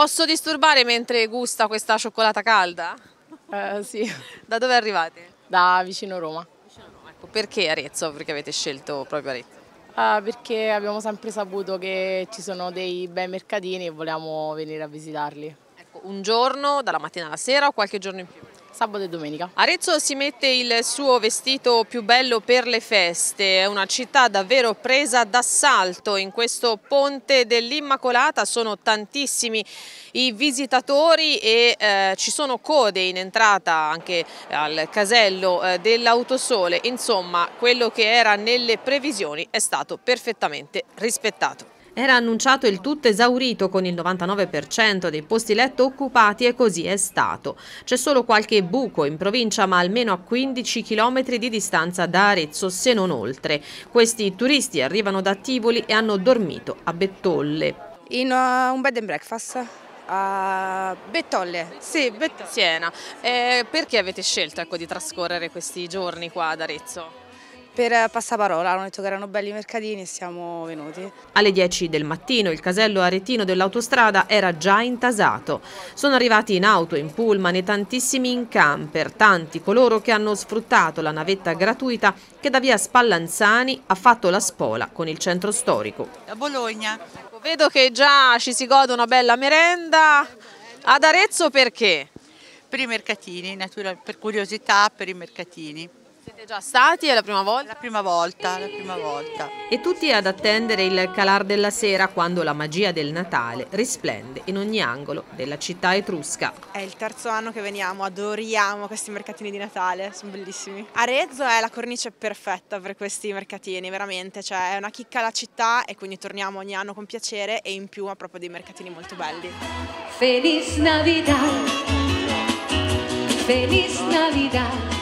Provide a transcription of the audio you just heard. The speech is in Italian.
Posso disturbare mentre gusta questa cioccolata calda? Eh, sì. Da dove arrivate? Da vicino Roma. Vicino Roma ecco. Perché Arezzo? Perché avete scelto proprio Arezzo? Ah, perché abbiamo sempre saputo che ci sono dei bei mercatini e volevamo venire a visitarli. Ecco, un giorno, dalla mattina alla sera o qualche giorno in più? sabato e domenica. Arezzo si mette il suo vestito più bello per le feste, è una città davvero presa d'assalto in questo ponte dell'Immacolata, sono tantissimi i visitatori e eh, ci sono code in entrata anche al casello eh, dell'autosole, insomma quello che era nelle previsioni è stato perfettamente rispettato. Era annunciato il tutto esaurito con il 99% dei posti letto occupati e così è stato. C'è solo qualche buco in provincia ma almeno a 15 km di distanza da Arezzo se non oltre. Questi turisti arrivano da Tivoli e hanno dormito a Bettolle. In uh, un bed and breakfast a Bettolle, sì, Bet Siena. Eh, perché avete scelto ecco, di trascorrere questi giorni qua ad Arezzo? per passaparola, hanno detto che erano belli i mercatini e siamo venuti. Alle 10 del mattino il casello aretino dell'autostrada era già intasato. Sono arrivati in auto, in pullman e tantissimi in camper, tanti coloro che hanno sfruttato la navetta gratuita che da via Spallanzani ha fatto la spola con il centro storico. A Bologna. Ecco, vedo che già ci si gode una bella merenda. Ad Arezzo perché? Per i mercatini, per curiosità, per i mercatini. Siete già stati? È la prima volta? La prima volta, la prima volta. E tutti ad attendere il calar della sera quando la magia del Natale risplende in ogni angolo della città etrusca. È il terzo anno che veniamo, adoriamo questi mercatini di Natale, sono bellissimi. Arezzo è la cornice perfetta per questi mercatini, veramente, cioè è una chicca alla città e quindi torniamo ogni anno con piacere e in più ha proprio dei mercatini molto belli. Feliz Navidad! Feliz Navidad!